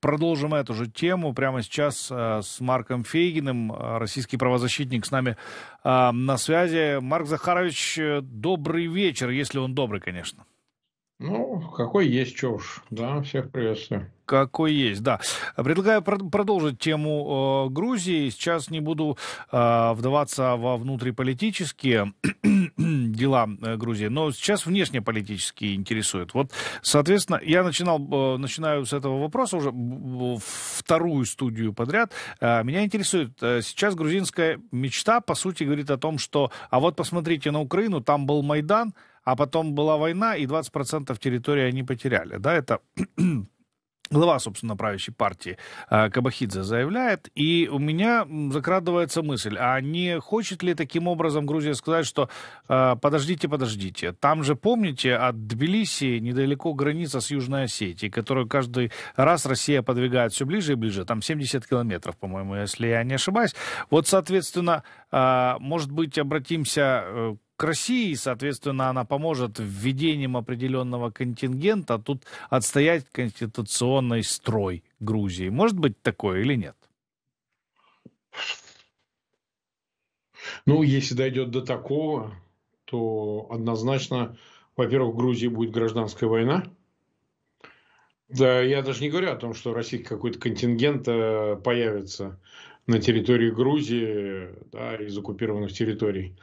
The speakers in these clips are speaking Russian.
Продолжим эту же тему прямо сейчас э, с Марком Фейгиным, э, российский правозащитник с нами э, на связи. Марк Захарович, добрый вечер, если он добрый, конечно. Ну, какой есть, чё уж. Да, всех приветствую. Какой есть, да. Предлагаю продолжить тему э, Грузии. Сейчас не буду э, вдаваться во внутриполитические дела э, Грузии. Но сейчас внешнеполитически интересует. Вот, соответственно, я начинал, э, начинаю с этого вопроса уже вторую студию подряд. Э, меня интересует, сейчас грузинская мечта, по сути, говорит о том, что, а вот посмотрите на Украину, там был Майдан, а потом была война, и 20% территории они потеряли. Да, это Глава, собственно, правящей партии э, Кабахидзе заявляет, и у меня закрадывается мысль, а не хочет ли таким образом Грузия сказать, что э, подождите, подождите, там же, помните, от Тбилиси недалеко граница с Южной Осетией, которую каждый раз Россия подвигает все ближе и ближе, там 70 километров, по-моему, если я не ошибаюсь. Вот, соответственно, э, может быть, обратимся к России, соответственно, она поможет введением определенного контингента, тут отстоять конституционный строй Грузии. Может быть такое или нет? Ну, если дойдет до такого, то однозначно, во-первых, в Грузии будет гражданская война. Да, я даже не говорю о том, что российский какой-то контингент э, появится на территории Грузии да, из оккупированных территорий.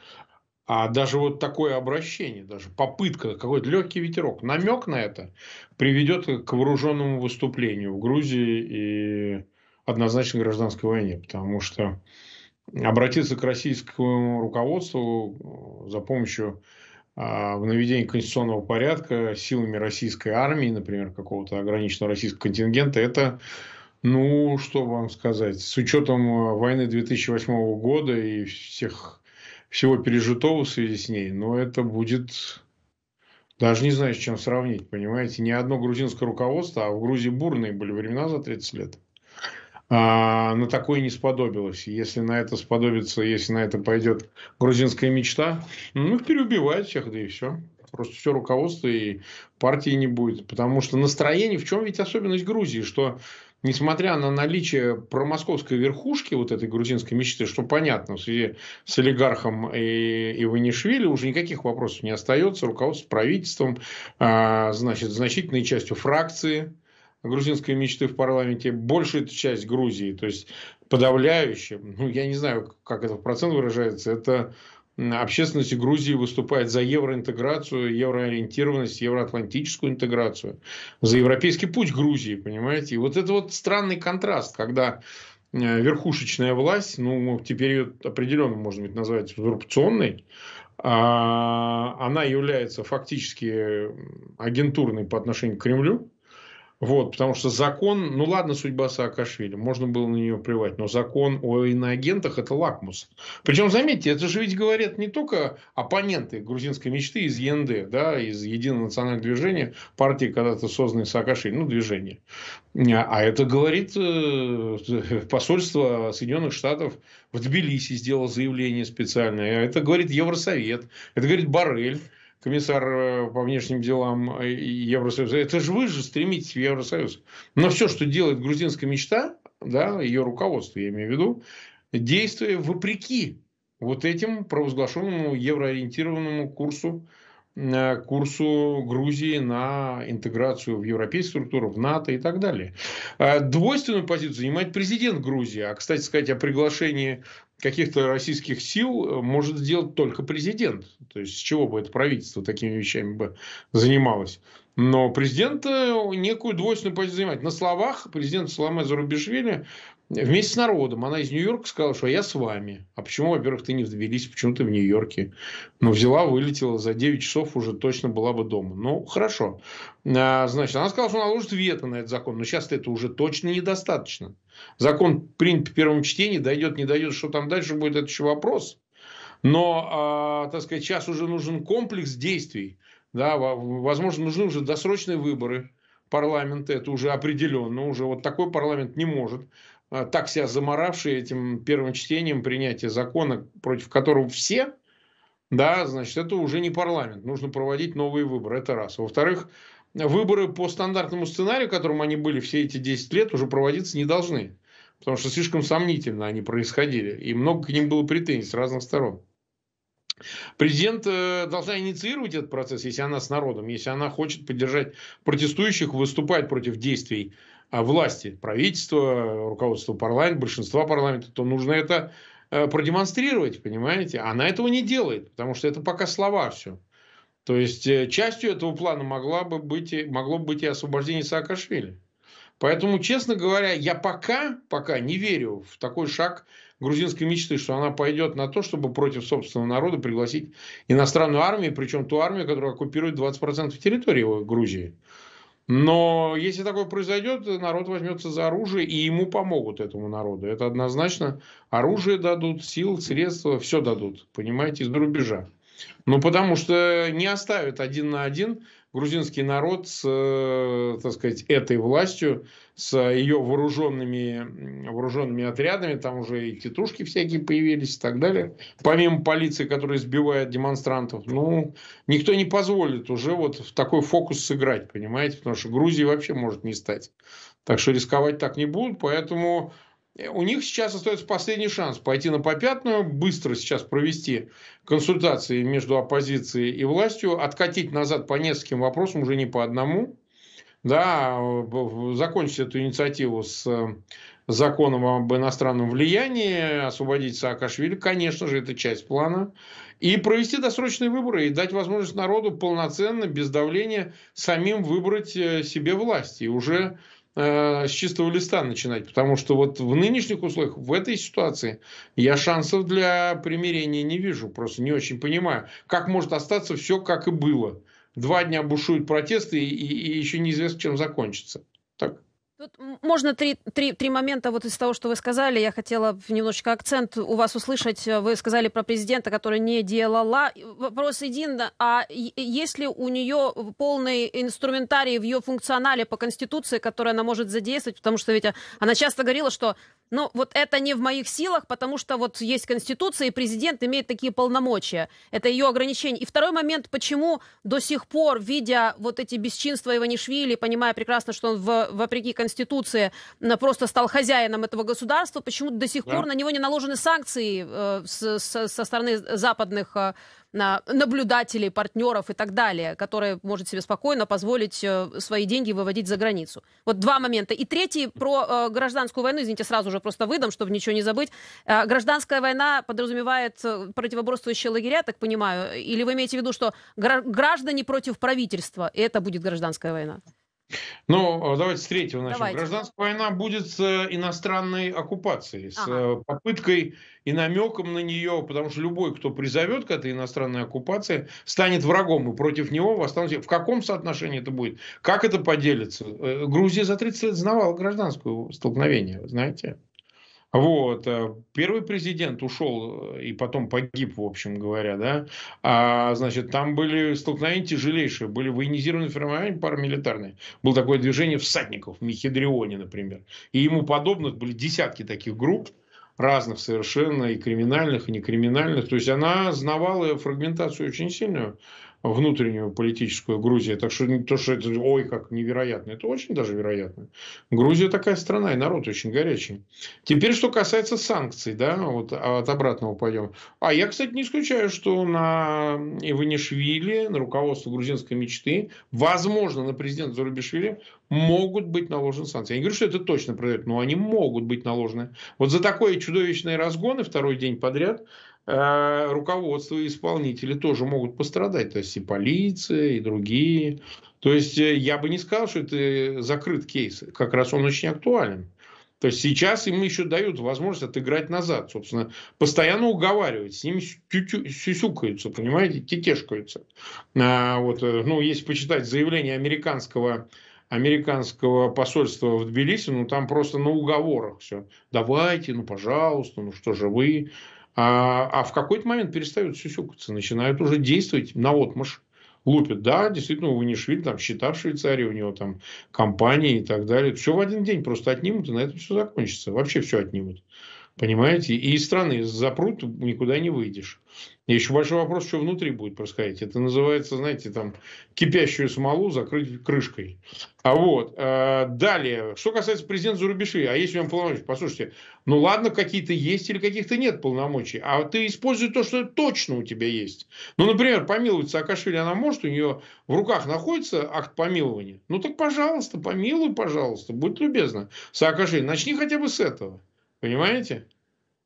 А даже вот такое обращение, даже попытка, какой-то легкий ветерок, намек на это приведет к вооруженному выступлению в Грузии и однозначно гражданской войне, потому что обратиться к российскому руководству э, за помощью а, в наведении конституционного порядка силами российской армии, например, какого-то ограниченного российского контингента, это ну, что вам сказать, с учетом э, войны 2008 года и всех всего пережитого в связи с ней, но это будет... Даже не знаю, с чем сравнить, понимаете? Ни одно грузинское руководство, а в Грузии бурные были времена за 30 лет, а, на такое не сподобилось. Если на это сподобится, если на это пойдет грузинская мечта, ну, их переубивают всех, да и все. Просто все руководство и партии не будет. Потому что настроение, в чем ведь особенность Грузии, что несмотря на наличие промосковской верхушки вот этой грузинской мечты, что понятно, в связи с олигархом и Иванишвили уже никаких вопросов не остается, руководство правительством, а, значит, значительной частью фракции, грузинской мечты в парламенте большая часть Грузии, то есть подавляющая, ну, я не знаю, как это в процент выражается, это общественности Грузии выступает за евроинтеграцию, евроориентированность, евроатлантическую интеграцию, за европейский путь Грузии, понимаете? И вот это вот странный контраст, когда э, верхушечная власть, ну, теперь ее определенно можно ведь назвать узурпационной, а, она является фактически агентурной по отношению к Кремлю, вот, потому что закон, ну ладно, судьба Саакашвили, можно было на нее плевать, но закон о иноагентах – это лакмус. Причем, заметьте, это же ведь говорят не только оппоненты грузинской мечты из ЕНД, да, из Единого национального движения, партии, когда-то созданной Саакашвили, ну, движение. А это говорит э, посольство Соединенных Штатов в Тбилиси сделало заявление специальное, а это говорит Евросовет, это говорит Барель, комиссар э, по внешним делам э, Евросоюза, это же вы же стремитесь в Евросоюз. Но все, что делает грузинская мечта, да, ее руководство, я имею в виду, действуя вопреки вот этим провозглашенному евроориентированному курсу, э, курсу Грузии на интеграцию в европейскую структуру, в НАТО и так далее. А, двойственную позицию занимает президент Грузии. А, кстати сказать, о приглашении каких-то российских сил э, может сделать только президент. То есть, с чего бы это правительство такими вещами бы занималось? Но президент некую двойственную позицию занимает. На словах президент Саламе Зарубишвили Э, вместе с народом. Она из Нью-Йорка сказала, что я с вами. А почему, во-первых, ты не в Тбилиси, почему ты в Нью-Йорке? Ну, взяла, вылетела, за 9 часов уже точно была бы дома. Ну, хорошо. А, значит, она сказала, что наложит вето на этот закон. Но сейчас это уже точно недостаточно. Закон принят в первом чтении, дойдет, не дойдет, что там дальше будет, это еще вопрос. Но, а, так сказать, сейчас уже нужен комплекс действий. Да, возможно, нужны уже досрочные выборы парламента, это уже определенно, уже вот такой парламент не может а, так себя заморавший этим первым чтением принятия закона, против которого все, да, значит, это уже не парламент. Нужно проводить новые выборы. Это раз. Во-вторых, выборы по стандартному сценарию, которым они были все эти 10 лет, уже проводиться не должны. Потому что слишком сомнительно они происходили. И много к ним было претензий с разных сторон. Президент э, должна инициировать этот процесс, если она с народом, если она хочет поддержать протестующих, выступать против действий а власти, правительства, руководства парламента, большинства парламента, то нужно это э, продемонстрировать, понимаете? Она этого не делает, потому что это пока слова все. То есть э, частью этого плана могла бы быть, могло бы быть и освобождение Саакашвили. Поэтому, честно говоря, я пока, пока не верю в такой шаг грузинской мечты, что она пойдет на то, чтобы против собственного народа пригласить иностранную армию, причем ту армию, которая оккупирует 20% территории Грузии. Но если такое произойдет, народ возьмется за оружие, и ему помогут этому народу. Это однозначно. Оружие дадут, сил, средства, все дадут, понимаете, из-за рубежа. Ну, потому что не оставят один на один грузинский народ с, э, так сказать, этой властью, с ее вооруженными, вооруженными отрядами, там уже и тетушки всякие появились и так далее, помимо полиции, которая сбивает демонстрантов, ну, никто не позволит уже вот в такой фокус сыграть, понимаете, потому что Грузии вообще может не стать. Так что рисковать так не будут, поэтому у них сейчас остается последний шанс пойти на попятную, быстро сейчас провести консультации между оппозицией и властью, откатить назад по нескольким вопросам, уже не по одному, да, закончить эту инициативу с э, законом об иностранном влиянии, освободить Саакашвили, конечно же, это часть плана, и провести досрочные выборы, и дать возможность народу полноценно, без давления, самим выбрать э, себе власть. И уже Э, с чистого листа начинать, потому что вот в нынешних условиях, в этой ситуации, я шансов для примирения не вижу, просто не очень понимаю, как может остаться все, как и было. Два дня бушуют протесты, и, и еще неизвестно, чем закончится. Так. Тут можно три, три, три момента вот из того, что вы сказали. Я хотела немножечко акцент у вас услышать. Э, вы сказали про президента, который не делала. Вопрос един, а есть ли у нее полный инструментарий в ее функционале по Конституции, который она может задействовать? Потому что ведь э, она часто говорила, что ну вот это не в моих силах, потому что вот есть Конституция, и президент имеет такие полномочия. Это ее ограничение. И второй момент, почему до сих пор, видя вот эти бесчинства Иванишвили, понимая прекрасно, что он в, вопреки Конституции, Конституции просто стал хозяином этого государства, почему до сих да. пор на него не наложены санкции э, со стороны западных э, наблюдателей, партнеров и так далее, которые может себе спокойно позволить э, свои деньги выводить за границу. Вот два момента. И третий про гражданскую войну, извините, сразу же просто выдам, чтобы ничего не забыть. гражданская война подразумевает противоборствующие лагеря, так понимаю, или вы имеете в виду, что граждане против правительства, и это будет гражданская война? Ну, а давайте с третьего начнем. Давайте. Гражданская война будет с э, иностранной оккупацией, с ага. Э, попыткой и намеком на нее, потому что любой, кто призовет к этой иностранной оккупации, станет врагом, и против него восстанут. В каком соотношении это будет? Как это поделится? Э, Грузия за 30 лет знавала гражданское столкновение, знаете. Вот. Э, первый президент ушел э, и потом погиб, в общем говоря, да. А, значит, там были столкновения тяжелейшие, были военизированные формирования парамилитарные. Было такое движение всадников в Михедрионе, например. И ему подобных были десятки таких групп, разных совершенно, и криминальных, и некриминальных. То есть она знавала фрагментацию очень сильную внутреннюю политическую Грузии. Так что то, что это, ой, как невероятно, это очень даже вероятно. Грузия такая страна, и народ очень горячий. Теперь, что касается санкций, да, вот а от обратного пойдем. А я, кстати, не исключаю, что на Иванишвили, на руководство грузинской мечты, возможно, на президента Зарубишвили могут быть наложены санкции. Я не говорю, что это точно произойдет, но они могут быть наложены. Вот за такой чудовищные разгоны второй день подряд а руководство и исполнители тоже могут пострадать, то есть и полиция, и другие. То есть э, я бы не сказал, что это закрыт кейс, как раз он очень актуален. То есть сейчас им еще дают возможность отыграть назад, собственно, постоянно уговаривать, с ними сюсюкаются, понимаете, тетешкаются. А, вот, э, ну, если почитать заявление американского американского посольства в Тбилиси, ну там просто на уговорах все. Давайте, ну пожалуйста, ну что же вы а, а в какой-то момент перестают сюсюкаться, начинают уже действовать на отмышь лупят, Да, действительно, у Ванишвили там счета в Швейцарии, у него там компании и так далее. Все в один день просто отнимут, и на этом все закончится. Вообще все отнимут. Понимаете? И из страны запрут, никуда не выйдешь. Еще большой вопрос, что внутри будет происходить. Это называется, знаете, там, кипящую смолу закрыть крышкой. А вот. Э, далее. Что касается президента Зарубиши, а есть у него полномочия? Послушайте, ну ладно, какие-то есть или каких-то нет полномочий. А ты используй то, что точно у тебя есть. Ну, например, помиловать Саакашвили она может, у нее в руках находится акт помилования. Ну так, пожалуйста, помилуй, пожалуйста, будь любезна. Саакашвили, начни хотя бы с этого. Понимаете?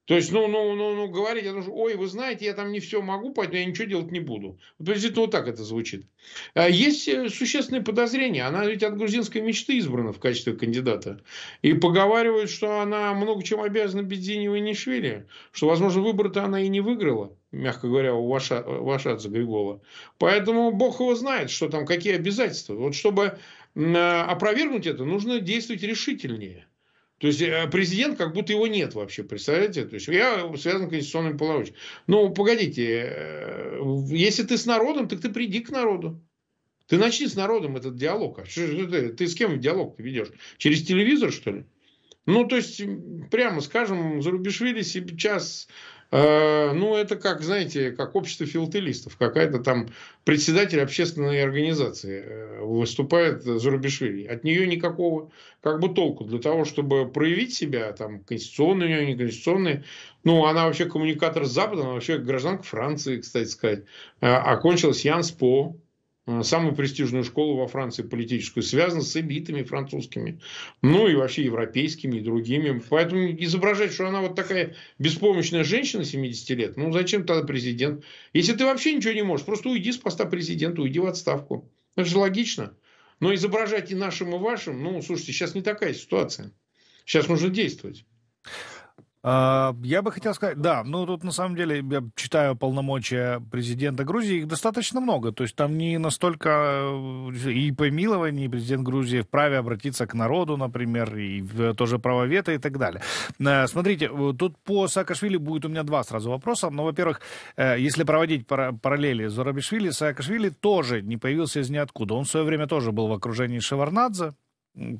То есть, ну, ну, ну, ну, говорить о том, что, ой, вы знаете, я там не все могу, поэтому я ничего делать не буду. Вот приблизительно вот так это звучит. А есть э, существенные подозрения. Она ведь от грузинской мечты избрана в качестве кандидата. И поговаривают, что она много чем обязана Бедзиневу и Нишвили, что, возможно, выборы то она и не выиграла, мягко говоря, у Ваша, э, Вашадзе Григола. Поэтому бог его знает, что там, какие обязательства. Вот чтобы э, опровергнуть это, нужно действовать решительнее. То есть э, президент, как будто его нет вообще, представляете? То есть я э, связан с конституционным полномочием. Ну, погодите, э, если ты с народом, так ты приди к народу. Ты начни с народом этот диалог. А что, ты, ты с кем диалог ведешь? Через телевизор, что ли? Ну, то есть, прямо скажем, Зарубишвили себе час Э, ну, это как, знаете, как общество филателистов. Какая-то там председатель общественной организации э, выступает Зарубишвили. От нее никакого как бы толку для того, чтобы проявить себя, там, конституционные у нее, неконституционные. Ну, она вообще коммуникатор Запада, она вообще гражданка Франции, кстати сказать. Э, окончилась Янс По, самую престижную школу во Франции политическую, связанную с элитами французскими, ну и вообще европейскими и другими. Поэтому изображать, что она вот такая беспомощная женщина 70 лет, ну зачем тогда президент? Если ты вообще ничего не можешь, просто уйди с поста президента, уйди в отставку. Это же логично. Но изображать и нашим, и вашим, ну, слушайте, сейчас не такая ситуация. Сейчас нужно действовать. А, я бы хотел сказать, да, ну тут на самом деле я читаю полномочия президента Грузии, их достаточно много, то есть там не настолько э, и помилование, и президент Грузии вправе обратиться к народу, например, и тоже право вето и так далее. Э, смотрите, э, тут по Саакашвили будет у меня два сразу вопроса, но, ну, во-первых, если проводить параллели Зорабишвили, Саакашвили тоже не появился из ниоткуда, он в свое время тоже был в окружении Шеварнадзе,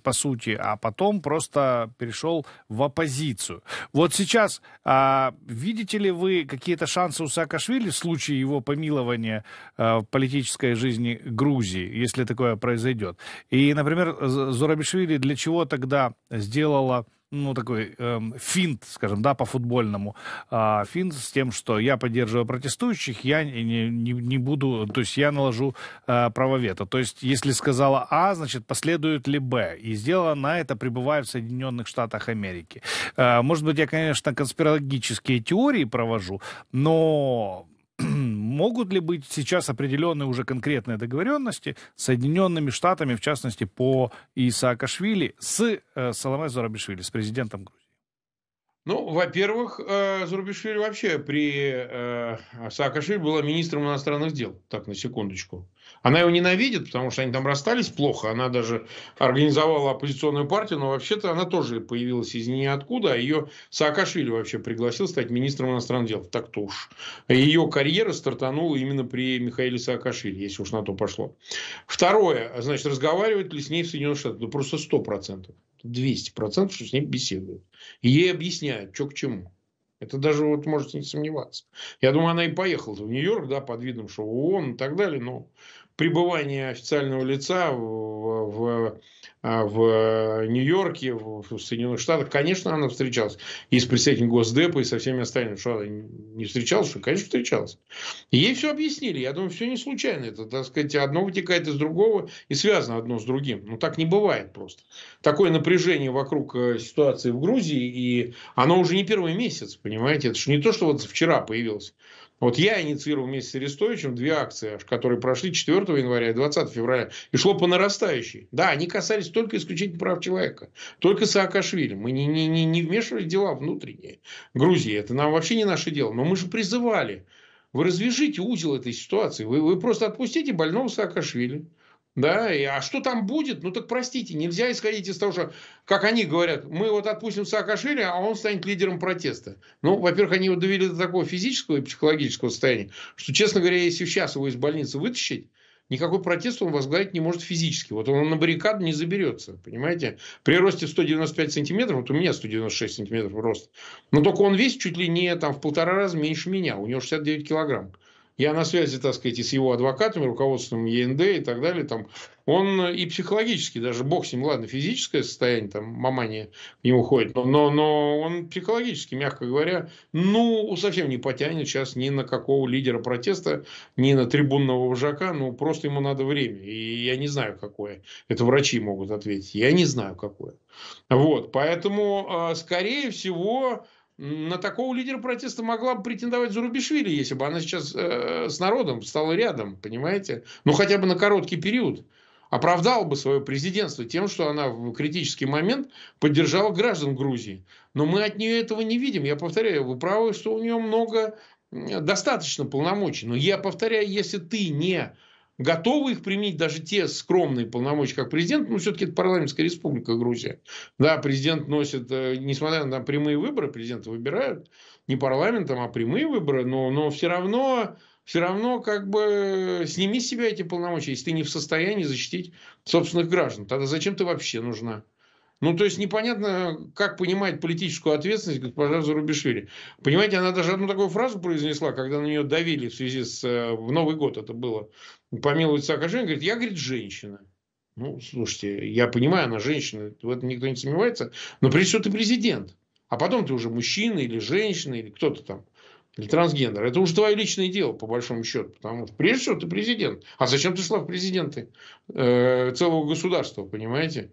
по сути, а потом просто перешел в оппозицию. Вот сейчас а, видите ли вы какие-то шансы у Саакашвили в случае его помилования а, в политической жизни Грузии, если такое произойдет? И, например, Зурабишвили для чего тогда сделала ну, такой эм, финт, скажем, да, по-футбольному. Э, финт с тем, что я поддерживаю протестующих, я не, не, не буду, то есть я наложу э, право вето. То есть если сказала А, значит, последует ли Б. И сделала на это, пребывая в Соединенных Штатах Америки. Э, может быть, я, конечно, конспирологические теории провожу, но могут ли быть сейчас определенные уже конкретные договоренности с Соединенными Штатами, в частности, по Исаакашвили, с э, Зорабишвили, с президентом Грузии? Ну, во-первых, э, Зурбишвили вообще при э, Саакашвили была министром иностранных дел, так, на секундочку. Она его ненавидит, потому что они там расстались плохо, она даже организовала оппозиционную партию, но вообще-то она тоже появилась из ниоткуда, а ее Саакашвили вообще пригласил стать министром иностранных дел, так-то уж. Ее карьера стартанула именно при Михаиле Саакашвили, если уж на то пошло. Второе, значит, разговаривать ли с ней в Соединенных Штатах? Да просто сто процентов. 200%, что с ним беседуют. И ей объясняют, что к чему. Это даже вот можете не сомневаться. Я думаю, она и поехала в Нью-Йорк, да, под видом, что ООН и так далее, но пребывание официального лица в, в а, в э, Нью-Йорке, в Соединенных Штатах, конечно, она встречалась. И с представителем Госдепа, и со всеми остальными. Что она не встречалась? Что, конечно, встречалась. ей все объяснили. Я думаю, все не случайно. Это, так сказать, одно вытекает из другого и связано одно с другим. Но ну, так не бывает просто. Такое напряжение вокруг э, ситуации в Грузии, и оно уже не первый месяц, понимаете? Это же не то, что вот вчера появилось. Вот я инициировал вместе с Арестовичем две акции, которые прошли 4 января и 20 февраля. И шло по нарастающей. Да, они касались только исключительно прав человека. Только Саакашвили. Мы не, не, не, не вмешивали дела внутренние Грузии. Это нам вообще не наше дело. Но мы же призывали. Вы развяжите узел этой ситуации. Вы, вы просто отпустите больного Саакашвили. Да, и, а что там будет? Ну так простите, нельзя исходить из того, что, как они говорят, мы вот отпустим Саакашвили, а он станет лидером протеста. Ну, во-первых, они его довели до такого физического и психологического состояния, что, честно говоря, если сейчас его из больницы вытащить, никакой протест он возглавить не может физически. Вот он на баррикаду не заберется, понимаете? При росте 195 сантиметров, вот у меня 196 сантиметров рост, но только он весит чуть ли не там в полтора раза меньше меня, у него 69 килограмм я на связи, так сказать, и с его адвокатами, руководством ЕНД и так далее, там, он и психологически, даже бог с ним, ладно, физическое состояние, там, мамания к нему ходит, но, но, но он психологически, мягко говоря, ну, совсем не потянет сейчас ни на какого лидера протеста, ни на трибунного вожака, ну, просто ему надо время, и я не знаю, какое, это врачи могут ответить, я не знаю, какое. Вот, поэтому, а, скорее всего, на такого лидера протеста могла бы претендовать Зарубишвили, если бы она сейчас э, с народом стала рядом, понимаете? Ну, хотя бы на короткий период. Оправдала бы свое президентство тем, что она в критический момент поддержала граждан Грузии. Но мы от нее этого не видим. Я повторяю, вы правы, что у нее много, достаточно полномочий. Но я повторяю, если ты не готовы их применить даже те скромные полномочия, как президент, но ну, все-таки это парламентская республика Грузия. Да, президент носит, э, несмотря на прямые выборы, президента выбирают не парламентом, а прямые выборы, но, но все равно все равно как бы сними с себя эти полномочия, если ты не в состоянии защитить собственных граждан. Тогда зачем ты вообще нужна? Ну, то есть непонятно, как понимать политическую ответственность госпожа Зарубишвили. Понимаете, она даже одну такую фразу произнесла, когда на нее давили в связи с... Э, в Новый год это было. Помилует Саакашвили, говорит, я, говорит, женщина. Ну, слушайте, я понимаю, она женщина, в этом никто не сомневается. Но прежде всего ты президент. А потом ты уже мужчина или женщина, или кто-то там, или трансгендер. Это уже твое личное дело, по большому счету. Потому что прежде всего ты президент. А зачем ты шла в президенты э, целого государства, понимаете?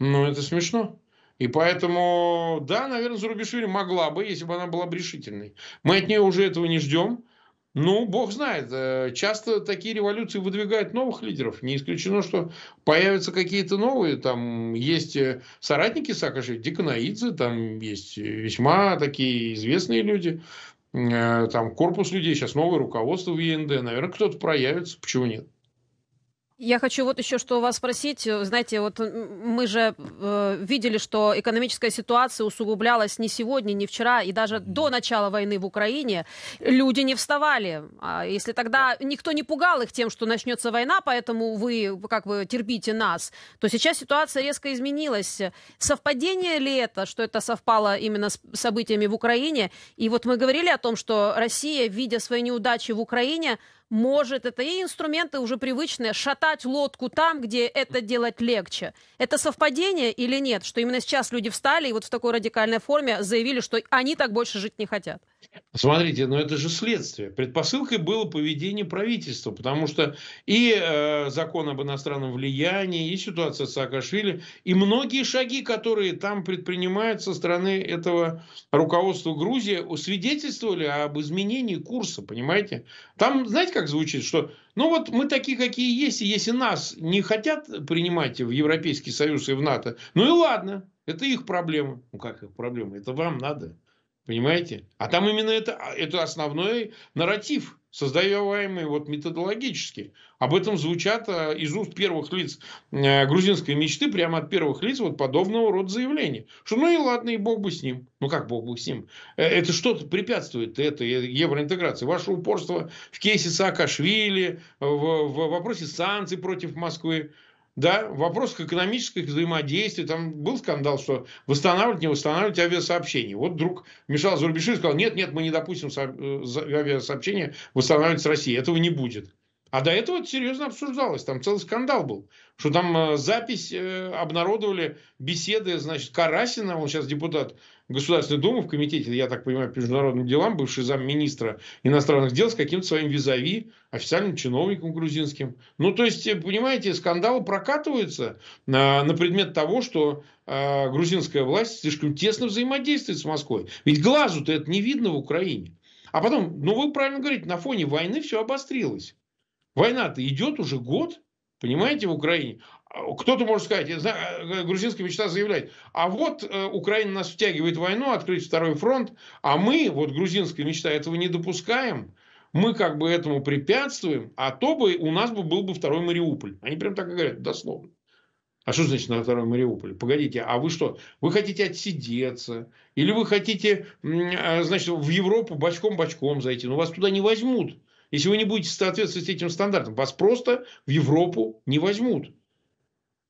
Ну, это смешно. И поэтому, да, наверное, Зурабишвили могла бы, если бы она была бы решительной. Мы от нее уже этого не ждем. Ну, бог знает. Э, часто такие революции выдвигают новых лидеров. Не исключено, что появятся какие-то новые. Там есть э, соратники Саакашвили, Диконаидзе, там есть весьма такие известные люди. Э, там корпус людей, сейчас новое руководство в ЕНД. Наверное, кто-то проявится. Почему нет? Я хочу вот еще что у вас спросить. Э, знаете, вот мы же э, видели, что экономическая ситуация усугублялась не сегодня, не вчера, и даже до начала войны в Украине люди не вставали. А если тогда никто не пугал их тем, что начнется война, поэтому вы как бы терпите нас, то сейчас ситуация резко изменилась. Совпадение ли это, что это совпало именно с событиями в Украине? И вот мы говорили о том, что Россия, видя свои неудачи в Украине, может, это и инструменты уже привычные, шатать лодку там, где это делать легче. Это совпадение или нет, что именно сейчас люди встали и вот в такой радикальной форме заявили, что они так больше жить не хотят? Смотрите, но ну, это же следствие. Предпосылкой было поведение правительства, потому что и э, закон об иностранном влиянии, и ситуация с Саакашвили, и многие шаги, которые там предпринимают со стороны этого руководства Грузии, свидетельствовали об изменении курса, понимаете? Там, знаете, как звучит, что ну вот мы такие, какие есть, и если нас не хотят принимать в Европейский Союз и в НАТО, ну и ладно, это их проблема. Ну как их проблема? Это вам надо. Понимаете? А там именно это, а, это основной нарратив, создаваемый вот методологически. Об этом звучат а, из уст первых лиц э, грузинской мечты, прямо от первых лиц вот подобного рода заявления. Что ну и ладно, и бог бы с ним. Ну как бог бы с ним? Э, это что-то препятствует этой э, евроинтеграции. Ваше упорство в кейсе Саакашвили, в, в вопросе санкций против Москвы – да, вопрос к экономических взаимодействий, там был скандал, что восстанавливать, не восстанавливать авиасообщение. Вот вдруг Мишал Рубишин сказал, нет, нет, мы не допустим э, авиасообщение восстанавливать с Россией, этого не будет. А до этого это серьезно обсуждалось, там целый скандал был, что там э, запись э, обнародовали беседы, значит, Карасина, он сейчас депутат Государственной Думы в комитете, я так понимаю, по международным делам, бывший замминистра иностранных дел с каким-то своим визави, официальным чиновником грузинским. Ну, то есть, э, понимаете, скандалы прокатываются на, на предмет того, что э, грузинская власть слишком тесно взаимодействует с Москвой. Ведь глазу-то это не видно в Украине. А потом, ну вы правильно говорите, на фоне войны все обострилось. Война-то идет уже год, понимаете, в Украине. А, кто-то может сказать, я знаю, э, э, грузинская мечта заявляет, а вот э, Украина нас втягивает в войну, открыть второй фронт, а мы, вот грузинская мечта, этого не допускаем, мы как бы этому препятствуем, а то бы у нас бы был бы второй Мариуполь. Они прям так и говорят, дословно. А что значит на второй Мариуполь? Погодите, а вы что? Вы хотите отсидеться? Или вы хотите, значит, в Европу бочком-бочком зайти? Но ну, вас туда не возьмут. Если вы не будете соответствовать этим стандартам, вас просто в Европу не возьмут.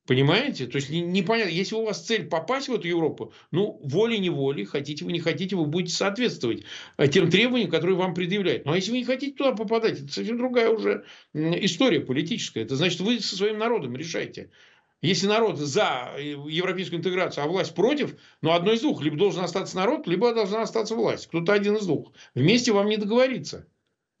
Понимаете? То есть непонятно. Если у вас цель попасть в эту Европу, ну, волей-неволей, хотите вы, не хотите, вы будете соответствовать э, тем требованиям, которые вам предъявляют. Но ну, а если вы не хотите туда попадать, это совсем другая уже история политическая. Это значит, вы со своим народом решаете. Если народ за э, европейскую интеграцию, а власть против, ну, одно из двух. Либо должен остаться народ, либо должна остаться власть. Кто-то один из двух. Вместе вам не договориться.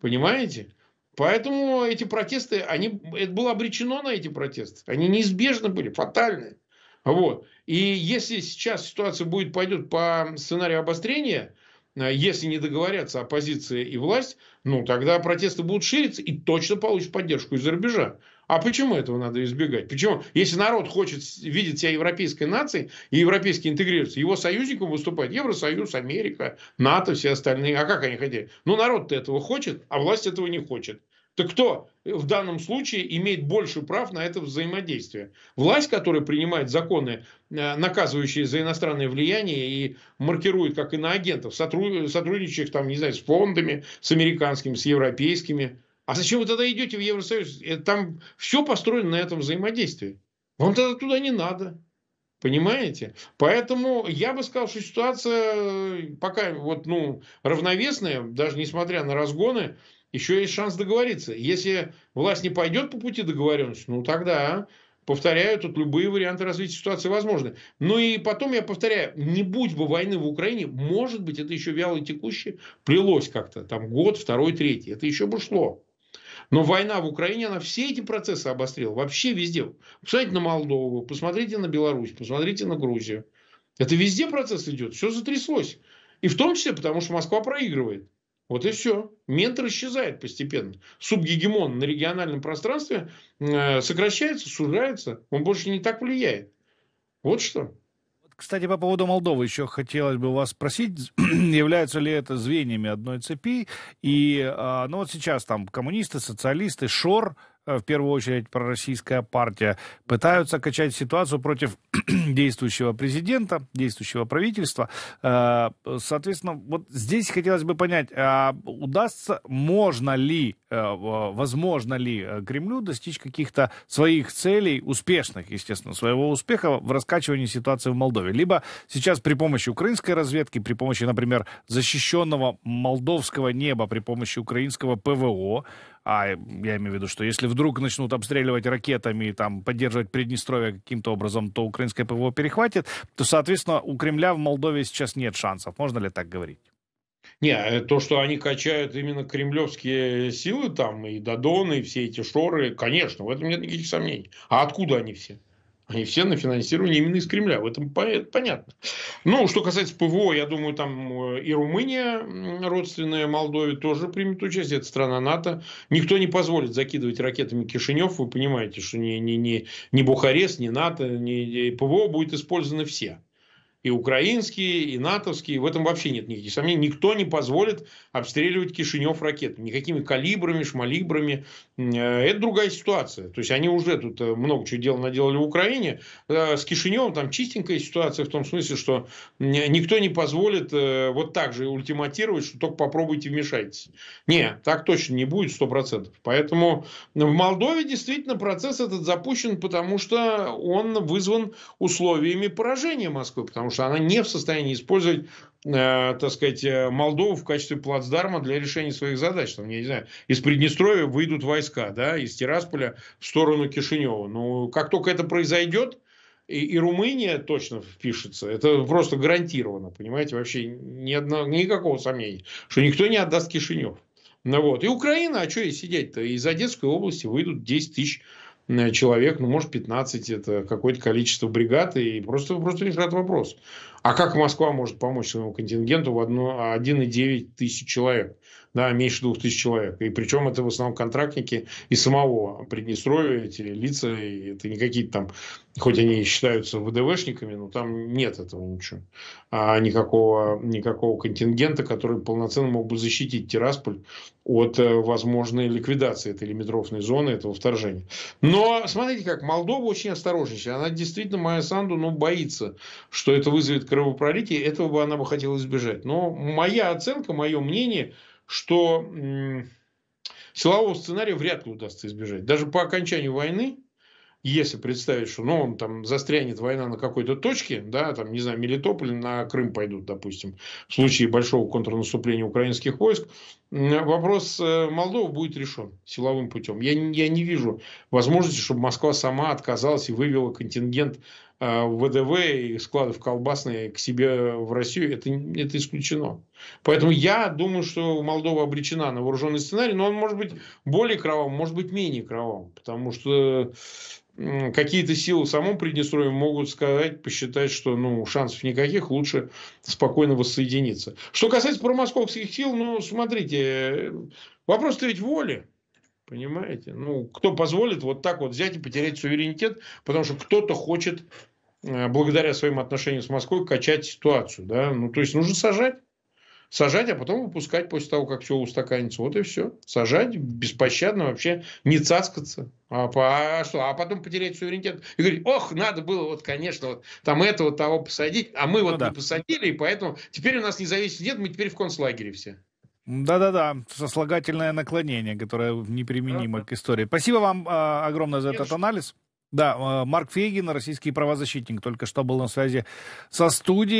Понимаете? Поэтому эти протесты, они, это было обречено на эти протесты. Они неизбежно были, фатальные. Вот. И если сейчас ситуация будет, пойдет по сценарию обострения, Э, если не договорятся оппозиция и власть, ну, тогда протесты будут шириться и точно получат поддержку из-за рубежа. А почему этого надо избегать? Почему? Если народ хочет видеть себя европейской нацией и европейски интегрироваться, его союзником выступает Евросоюз, Америка, НАТО, все остальные. А как они хотели? Ну, народ-то этого хочет, а власть этого не хочет то кто в данном случае имеет больше прав на это взаимодействие? Власть, которая принимает законы, э, наказывающие за иностранное влияние и маркирует как иноагентов, сотрудничающих там, не знаю, с фондами, с американскими, с европейскими. А зачем вы тогда идете в Евросоюз? Э, там все построено на этом взаимодействии. Вам тогда туда не надо. Понимаете? Поэтому я бы сказал, что ситуация э, пока вот, ну, равновесная, даже несмотря на разгоны, еще есть шанс договориться. Если власть не пойдет по пути договоренности, ну тогда, а? повторяю, тут любые варианты развития ситуации возможны. Ну и потом, я повторяю, не будь бы войны в Украине, может быть, это еще вяло и текущее плелось как-то, там год, второй, третий, это еще бы шло. Но война в Украине, она все эти процессы обострила, вообще везде. Посмотрите на Молдову, посмотрите на Беларусь, посмотрите на Грузию. Это везде процесс идет, все затряслось. И в том числе, потому что Москва проигрывает. Вот и все. Ментор исчезает постепенно. Субгегемон на региональном пространстве э, сокращается, сужается. Он больше не так влияет. Вот что. Кстати, по поводу Молдовы еще хотелось бы вас спросить, являются ли это звеньями одной цепи? И, а, ну вот сейчас там коммунисты, социалисты, ШОР – Э, в первую очередь пророссийская партия, пытаются качать ситуацию против действующего президента, действующего правительства. Э, соответственно, вот здесь хотелось бы понять, а удастся, можно ли, э, возможно ли Кремлю достичь каких-то своих целей, успешных, естественно, своего успеха в раскачивании ситуации в Молдове? Либо сейчас при помощи украинской разведки, при помощи, например, защищенного молдовского неба, при помощи украинского ПВО, а я имею в виду, что если вдруг начнут обстреливать ракетами и там поддерживать Приднестровье каким-то образом, то украинское ПВО перехватит, то, соответственно, у Кремля в Молдове сейчас нет шансов. Можно ли так говорить? Не, э, то, что они качают именно кремлевские силы там, и Дадоны, и все эти шоры, конечно, в этом нет никаких сомнений. А откуда они все? Они все на финансирование именно из Кремля. В этом понятно. Ну, что касается ПВО, я думаю, там э, и Румыния, родственная Молдове, тоже примет участие. Это страна НАТО. Никто не позволит закидывать ракетами Кишинев. Вы понимаете, что ни, ни, ни, ни Бухарест, ни НАТО, ни ПВО будет использовано все и украинские, и натовские. В этом вообще нет никаких сомнений. Никто не позволит обстреливать Кишинев ракетами. Никакими калибрами, шмалибрами. Э, это другая ситуация. То есть, они уже тут э, много чего дел наделали в Украине. Э, с Кишиневым там чистенькая ситуация в том смысле, что никто не позволит вот так же ультиматировать, что только попробуйте вмешайтесь. Не, так точно не будет, 100%. Поэтому в Молдове действительно процесс этот запущен, потому что он вызван условиями поражения Москвы. Потому что она не в состоянии использовать Э, так сказать, э, Молдову в качестве плацдарма для решения своих задач. Там, я не знаю, из Приднестровья выйдут войска, да, из Тирасполя в сторону Кишинева. Но ну, как только это произойдет, и, и Румыния точно впишется. Это просто гарантированно, понимаете, вообще ни одно, никакого сомнения, что никто не отдаст Кишинев. Ну, вот. И Украина, а что ей сидеть-то? Из Одесской области выйдут 10 тысяч человек, ну, может, 15, это какое-то количество бригад, и просто, просто решат вопрос. А как Москва может помочь своему контингенту в 1,9 а, тысяч человек? Да, меньше двух тысяч человек. И причем это в основном контрактники и самого Приднестровья, эти лица, и это не какие-то там, хоть они и считаются ВДВшниками, но там нет этого ничего. А никакого, никакого контингента, который полноценно мог бы защитить Тирасполь от э, возможной ликвидации этой лимитрофной зоны, этого вторжения. Но смотрите как, Молдова очень осторожничает. Она действительно, Майя Санду, ну, боится, что это вызовет кровопролитий, этого бы она бы хотела избежать. Но моя оценка, мое мнение, что силового сценария вряд ли удастся избежать. Даже по окончанию войны, если представить, что ну, он там застрянет война на какой-то точке, да, там, не знаю, Мелитополь на Крым пойдут, допустим, в случае большого контрнаступления украинских войск, вопрос э, Молдовы будет решен силовым путем. Я, я не вижу возможности, чтобы Москва сама отказалась и вывела контингент а, ВДВ и складов колбасные к себе в Россию, это, это исключено. Поэтому я думаю, что Молдова обречена на вооруженный сценарий, но он может быть более кровавым, может быть менее кровавым, потому что какие-то силы в самом Приднестровье могут сказать, посчитать, что ну, шансов никаких, лучше спокойно воссоединиться. Что касается промосковских сил, ну, смотрите, Э, вопрос-то ведь воли. Понимаете? Ну, кто позволит вот так вот взять и потерять суверенитет, потому что кто-то хочет, э, благодаря своим отношениям с Москвой, качать ситуацию. Да? Ну, то есть нужно сажать. Сажать, а потом выпускать после того, как все устаканится. Вот и все. Сажать беспощадно вообще, не цаскаться. А, по, а что? А потом потерять суверенитет. И говорить, ох, надо было вот, конечно, вот там этого того посадить, а мы ну вот ну, да. не посадили, и поэтому теперь у нас независимости нет, мы теперь в концлагере все. Да-да-да, сослагательное наклонение, которое неприменимо да, к истории. Спасибо вам э, огромное за Конечно. этот анализ. Да, э, Марк Фейгин, российский правозащитник, только что был на связи со студией.